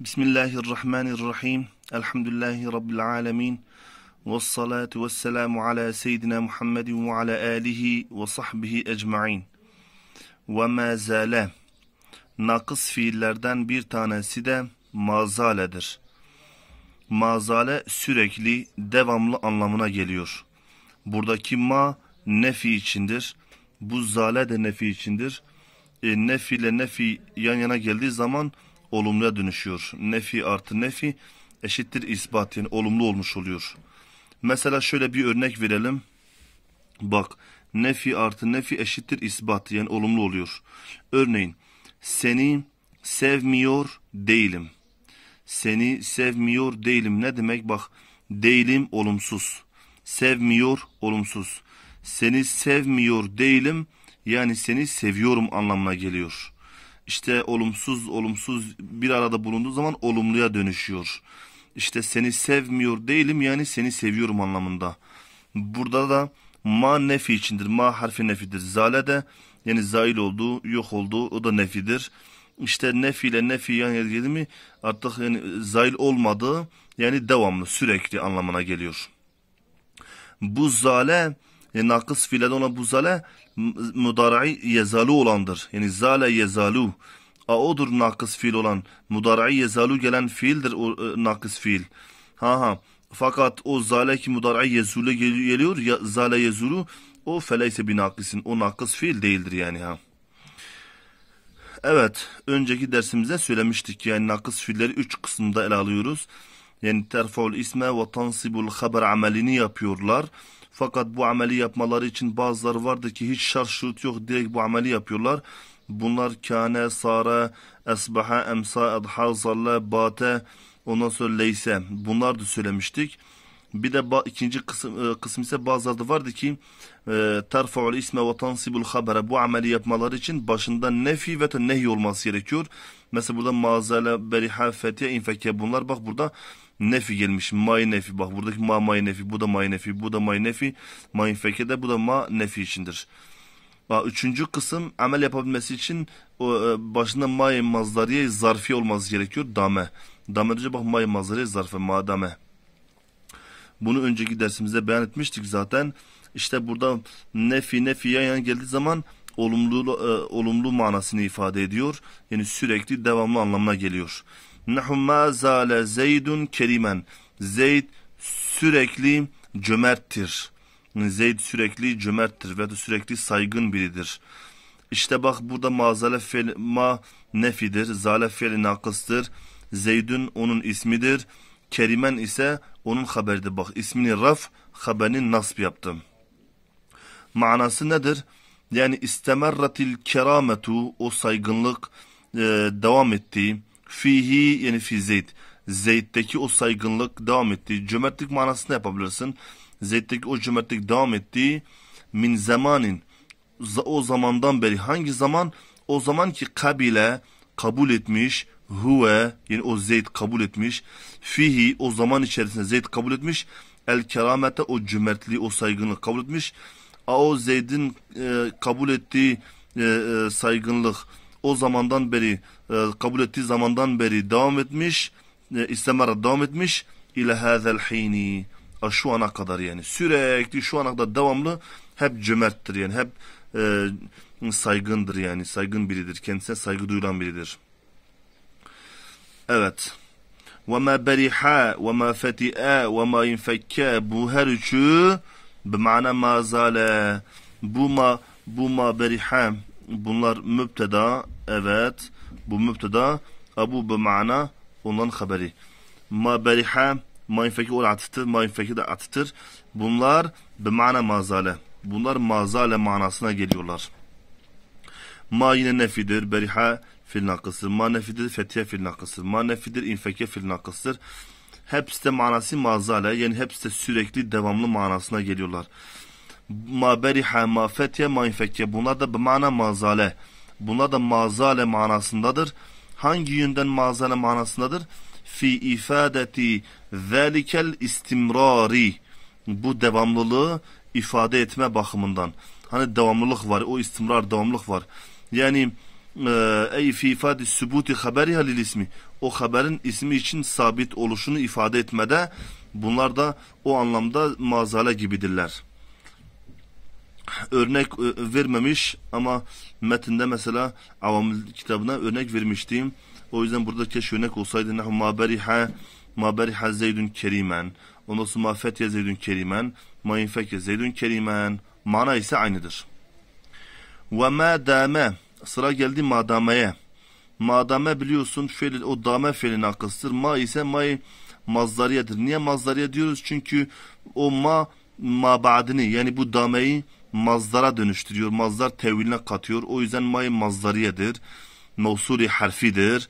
Bismillahirrahmanirrahim. Elhamdülillahi Rabbil alemin. Vessalatu vesselamu ala seyyidina Muhammedin ve ala alihi ve sahbihi ecma'in. Ve ma zâle. Nakıs fiillerden bir tanesi de mazaledir. Mazale sürekli, devamlı anlamına geliyor. Buradaki ma nefi içindir. Bu zale de nefi içindir. E, nefi ile nefi yan yana geldiği zaman olumluya dönüşüyor. Nefi artı nefi eşittir isbat yani olumlu olmuş oluyor. Mesela şöyle bir örnek verelim. Bak nefi artı nefi eşittir isbat yani olumlu oluyor. Örneğin seni sevmiyor değilim. Seni sevmiyor değilim ne demek bak değilim olumsuz. Sevmiyor olumsuz. Seni sevmiyor değilim yani seni seviyorum anlamına geliyor işte olumsuz olumsuz bir arada bulunduğu zaman olumluya dönüşüyor. İşte seni sevmiyor değilim yani seni seviyorum anlamında. Burada da ma nefi içindir. Ma harfi nefidir. Zale de yani zail olduğu yok olduğu O da nefidir. İşte nefi ile nefi yan geldi mi artık yani zail olmadı yani devamlı sürekli anlamına geliyor. Bu zale yani nakıs fiilden olan bu zale mudari yezalu olandır. Yani zale yezalu. A odur nakıs fiil olan. Mudari yezalu gelen fiildir o e, nakıs fiil. Ha ha. Fakat o zale ki mudari yezule geliyor. Ya, zale yezulu o feleyse bir nakisin. O nakıs fiil değildir yani ha. Evet, önceki dersimizde söylemiştik yani nakıs fiilleri üç kısımda ele alıyoruz. Yani terfaul isme ve tansibul haber amelini yapıyorlar. Fakat bu ameli yapmaları için bazıları vardı ki hiç şart şurt yok direkt bu ameli yapıyorlar. Bunlar kâne, sara, esbaha, emsa, edha, zalle, bate, ondan sonra leyse. Bunlar da söylemiştik. Bir de ikinci kısım, e, kısım ise bazıları vardı ki e, terfa'ul isme ve tansibul habere bu ameli yapmaları için başında nefi ve nehi olması gerekiyor. Mesela burada mazale, beriha, fethiye, infeke bunlar bak burada nefi gelmiş. May nefi bak buradaki ma may nefi bu da may nefi bu da may nefi. May fekede bu da ma nefi içindir. Bak, üçüncü kısım amel yapabilmesi için e, başında may mazdariye zarfi olması gerekiyor. Dame. Dame diye bak may mazdariye zarfe madame. Bunu önceki dersimizde beyan etmiştik zaten. İşte burada nefi nefi yan yana geldiği zaman olumlu e, olumlu manasını ifade ediyor. Yani sürekli devamlı anlamına geliyor. Nehu ma zâle zeydun kerimen. Zeyd sürekli cömerttir. Zeyd sürekli cömerttir ve de sürekli saygın biridir. İşte bak burada mazale fel ma nefidir. Zale fiili nakıstır. Zeydün onun ismidir. Kerimen ise onun haberidir. Bak ismini raf, haberini nasb yaptım. Manası nedir? Yani istemerratil kerametu o saygınlık e, devam ettiği Fihi yani fi zeyt. Zeyt'teki o saygınlık devam etti. cömertlik manasını yapabilirsin. Zeyt'teki o cömertlik devam etti min zamanin o zamandan beri hangi zaman o zaman ki kabile kabul etmiş huve yani o zeyt kabul etmiş fihi o zaman içerisinde zeyt kabul etmiş el keramete o cömertliği o saygınlık kabul etmiş a o zeydin e, kabul ettiği e, e, saygınlık o zamandan beri e, kabul ettiği zamandan beri devam etmiş. E, istemara devam etmiş. ile hazel hini. Şu ana kadar yani sürekli şu ana kadar devamlı hep cömerttir yani hep e, saygındır yani saygın biridir kendisine saygı duyulan biridir. Evet. وَمَا بَرِحَا وَمَا فَتِئَا وَمَا اِنْفَكَّا Bu her üçü bimana mazale. Bu ma, bu ma beriha. Bunlar mübteda Evet. Bu müpteda. Abu bu mana ondan haberi. Ma beriha ma mainfeki ol atıftır. Mainfeki de atıftır. Bunlar bu mana mazale. Bunlar mazale manasına geliyorlar. Ma yine nefidir. Beriha fil nakısır. Ma nefidir fethiye fil nakısır. Ma nefidir infeke fil nakısır. Hepsi de manası mazale. Yani hepsi de sürekli devamlı manasına geliyorlar. Ma beriha ma fethiye ma infeke. Bunlar da bu mana mazale. Buna da mazale manasındadır. Hangi yönden mazale manasındadır? Fi ifadeti zelikel istimrari. Bu devamlılığı ifade etme bakımından. Hani devamlılık var, o istimrar devamlılık var. Yani e, ey fi ifade sübuti haberi halil ismi. O haberin ismi için sabit oluşunu ifade etmede bunlar da o anlamda mazale gibidirler örnek e, vermemiş ama metinde mesela avamil kitabına örnek vermiştim. O yüzden burada keşke örnek olsaydı. Nehu ma beriha ma beriha zeydün kerimen. Ondan sonra ma fetye zeydün kerimen. Ma infekye zeydün kerimen. Mana ise aynıdır. Ve ma dame. Sıra geldi madameye. Madame biliyorsun fiil, o dame fiilin akıstır. Ma ise ma mazdariyedir. Niye mazdariye diyoruz? Çünkü o ma ma badini yani bu dameyi mazdara dönüştürüyor. Mazdar teviline katıyor. O yüzden may mazdariyedir. Mevsuri harfidir.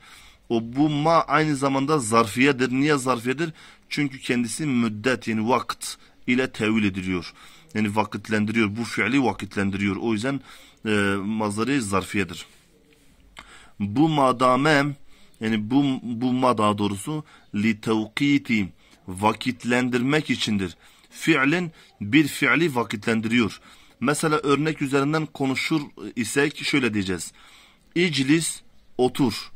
O bu ma aynı zamanda zarfiyedir. Niye zarfiyedir? Çünkü kendisi müddet yani vakt ile tevil ediliyor. Yani vakitlendiriyor. Bu fiili vakitlendiriyor. O yüzden e, mazdari zarfiyedir. Bu madame yani bu, bu ma daha doğrusu li tevkiti vakitlendirmek içindir. Fiilin bir fiili vakitlendiriyor. Mesela örnek üzerinden konuşur isek şöyle diyeceğiz. İclis otur.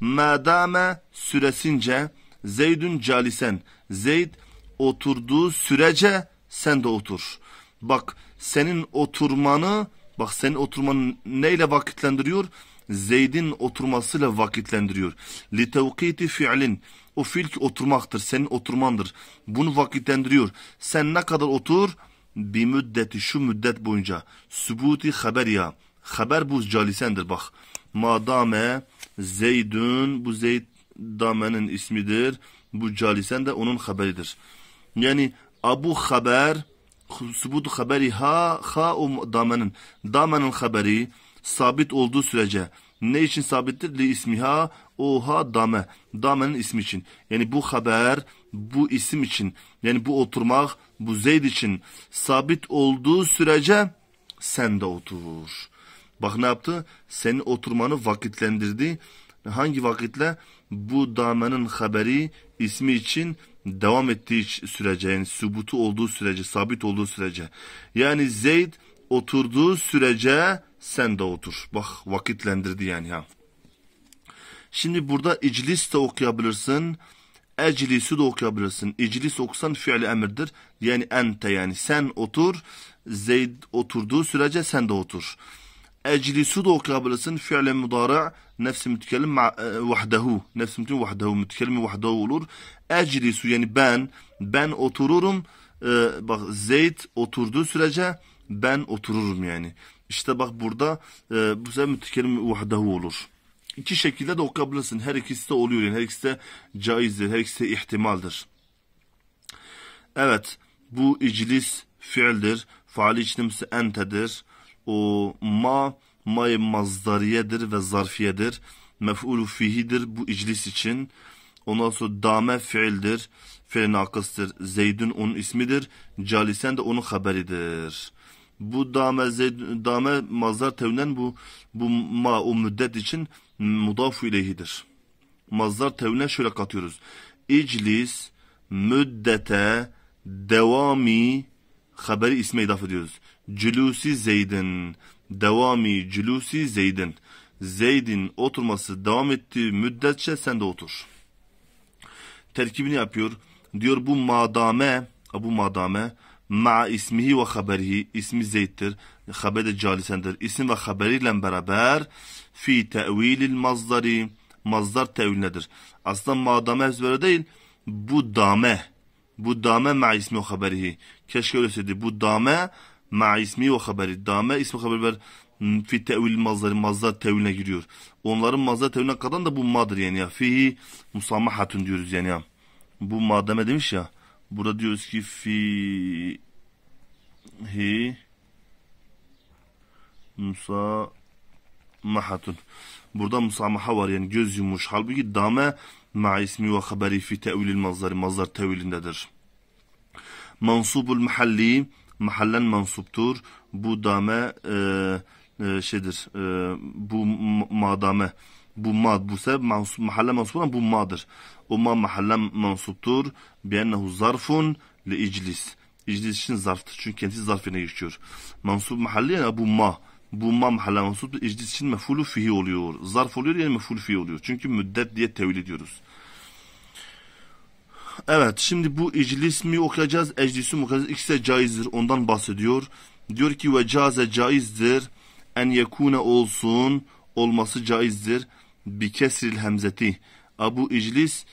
Madame süresince Zeydün calisen. Zeyd oturduğu sürece sen de otur. Bak senin oturmanı bak senin oturmanı neyle vakitlendiriyor? Zeyd'in oturmasıyla vakitlendiriyor. Litevkiti fiilin. O fiil oturmaktır, senin oturmandır. Bunu vakitlendiriyor. Sen ne kadar otur? bi müddeti şu müddet boyunca sübuti haber ya haber bu calisendir bak madame zeydün bu zeyd damenin ismidir bu calisen de onun haberidir yani abu haber sübutu haberi ha ha o damenin damenin haberi sabit olduğu sürece ne için sabittir? Li ismiha oha dame. Damenin ismi için. Yani bu haber bu isim için yani bu oturmak bu zeyd için sabit olduğu sürece sen de otur. Bak ne yaptı? Senin oturmanı vakitlendirdi. Hangi vakitle? Bu damenin haberi ismi için devam ettiği sürece yani sübutu olduğu sürece, sabit olduğu sürece. Yani Zeyd oturduğu sürece sen de otur. Bak vakitlendirdi yani ha. Şimdi burada iclis de okuyabilirsin. Eclisi de okuyabilirsin. İclis okusan fiil emirdir. Yani ente yani sen otur. Zeyd oturduğu sürece sen de otur. Eclisu da okuyabilirsin. Fiil mudara nefsi mütkellim e, vahdehu. Nefsi mütkellim vahdehu. Mütkellim vahdehu olur. Eclisu yani ben. Ben otururum. Ee, bak Zeyd oturduğu sürece ben otururum yani. İşte bak burada e, bu sefer mütekellim vahdehu olur. İki şekilde de okuyabilirsin. Her ikisi de oluyor. Yani her ikisi de caizdir. Her ikisi de ihtimaldir. Evet. Bu iclis fiildir. Faali içtimsi entedir. O ma may mazdariyedir ve zarfiyedir. Mef'ulu fihidir bu iclis için. Ondan sonra dame fiildir. Fiil nakıstır. Zeydün onun ismidir. Calisen de onun haberidir bu dame zed, dame mazdar tevlen bu bu ma o müddet için mudafu ilehidir Mazdar tevlen şöyle katıyoruz. İclis müddete devami haberi isme idaf ediyoruz. Cülusi Zeydin devami cülusi Zeydin. Zeyd'in oturması devam ettiği müddetçe sen de otur. Terkibini yapıyor. Diyor bu madame, bu madame ma ismihi ve haberihi ismi Zeyd'dir. Haber de calisendir. İsim ve haberiyle beraber fi tevilil mazdari mazdar tevilindedir. Aslında ma dame ezbere değil bu dame bu dame ma ismi ve haberihi. Keşke öyle öyleseydi. Bu dame ma ismi ve haberi. Dame ismi haber fi tevil mazları mazdar teviline giriyor. Onların mazdar teviline kadar da bu madır yani ya. Fihi musamahatun diyoruz yani ya. Bu madame demiş ya. Burada diyoruz ki fi hi musa mahatun. Burada musamaha var yani göz yumuş. Halbuki dame ma ismi ve haberi fi tevilil mazari. Mazar tevilindedir. Mansubul mahalli mahallen mansuptur. Bu dame e, e, şeydir. E, bu madame. Ma bu Bumma buse mansup, mahalle mansup olan bu madır. O ma mahalle mansuptur. Biennehu zarfun li iclis. İclis için zarftır. Çünkü kendisi zarf yerine geçiyor. Mansup mahalle yani Bu ma mahalle mansup iclis için mefulu fihi oluyor. Zarf oluyor yani mefulu fihi oluyor. Çünkü müddet diye tevil ediyoruz. Evet şimdi bu iclis mi okuyacağız, eclisi mi okuyacağız? İkisi de caizdir. Ondan bahsediyor. Diyor ki ve caze caizdir. En yekune olsun. Olması caizdir bi kesril hemzeti. Abu iclis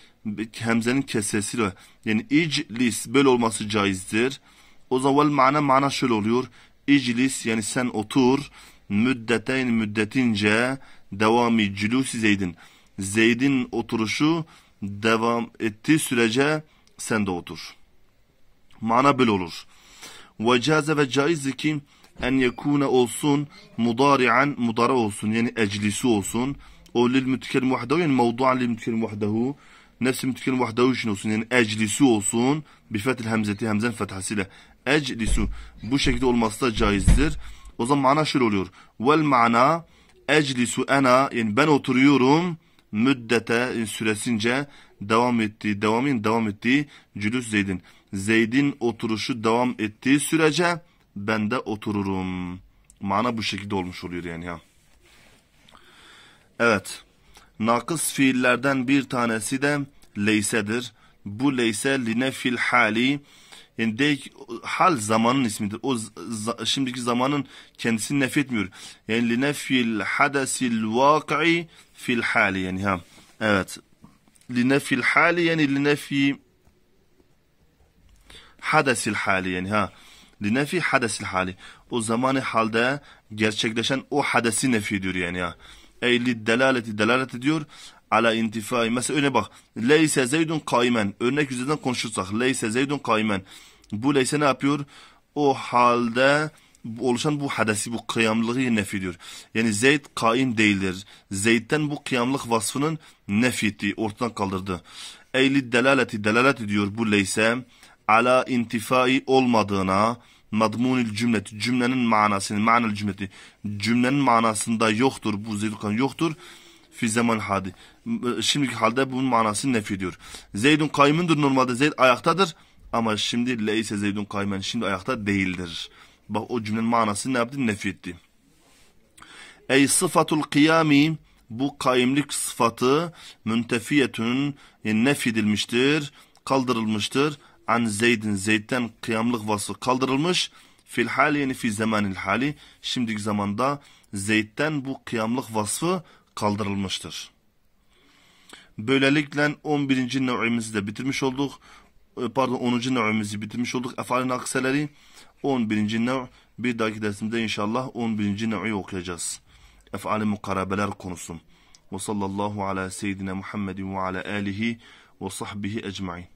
hemzenin kesesiyle yani iclis böyle olması caizdir. O zaman mana mana şöyle oluyor. İclis yani sen otur müddeteyn müddetince devamı cülûsi zeydin. Zeyd'in oturuşu devam ettiği sürece sen de otur. Mana böyle olur. Ve caze ve caizdir ki en yekune olsun mudari'an mudara olsun yani eclisi olsun lilmütükelim vahdehu yani mevduan lilmütükelim vahdehu nefsi mütükelim vahdehu için olsun yani eclisu olsun bifetil hemzeti hemzen fethasıyla eclisu bu şekilde olması da caizdir. O zaman mana şöyle oluyor. Vel mana eclisu ana yani ben oturuyorum müddete yani süresince devam ettiği devamın devam ettiği cülüs Zeyd'in. Zeyd'in oturuşu devam ettiği sürece ben de otururum. Mana bu şekilde olmuş oluyor yani ya. Evet. Nakıs fiillerden bir tanesi de leysedir. Bu leyse line fil hali yani de, hal zamanın ismidir. O şimdiki zamanın kendisini nefretmiyor. Yani line fil hadesil vaki'i fil hali yani ha. Evet. Line fil hali yani line fi hadesil hali yani ha. Linefi hadesil hali. O zamanı halde gerçekleşen o hadesi nefi ediyor yani ha. Ya. Ey lid delaleti delalet ediyor. Ala intifai. Mesela öne bak. Leyse zeydun kaymen. Örnek üzerinden konuşursak. Leyse zeydun kaymen. Bu leyse ne yapıyor? O halde oluşan bu hadesi, bu kıyamlığı nef ediyor. Yani Zeyd kaim değildir. Zeyd'den bu kıyamlık vasfının nefiti ettiği, ortadan kaldırdı. Eyli delaleti delalet ediyor bu leyse ala intifai olmadığına madmunil cümleti cümlenin manasını manal cümleti cümlenin manasında yoktur bu zeydun yoktur fi zaman hadi şimdiki halde bunun manasını nef ediyor zeydun kaymındır normalde zeyd ayaktadır ama şimdi leyse zeydun kaymen şimdi ayakta değildir bak o cümlenin manasını ne yaptı nef etti ey sıfatul kıyami bu kaimlik sıfatı müntefiyetün e, nefidilmiştir kaldırılmıştır an zeydin zeytten kıyamlık vasfı kaldırılmış. Fil hali yani fi zamanil hali şimdiki zamanda zeytten bu kıyamlık vasfı kaldırılmıştır. Böylelikle 11. nev'imizi de bitirmiş olduk. E, pardon 10. nev'imizi bitirmiş olduk. Efalin akseleri 11. nev. Bir dahaki dersimde inşallah 11. nev'i okuyacağız. Efali mukarabeler konusu. Ve sallallahu ala seyyidina Muhammedin ve ala alihi ve sahbihi ecmain.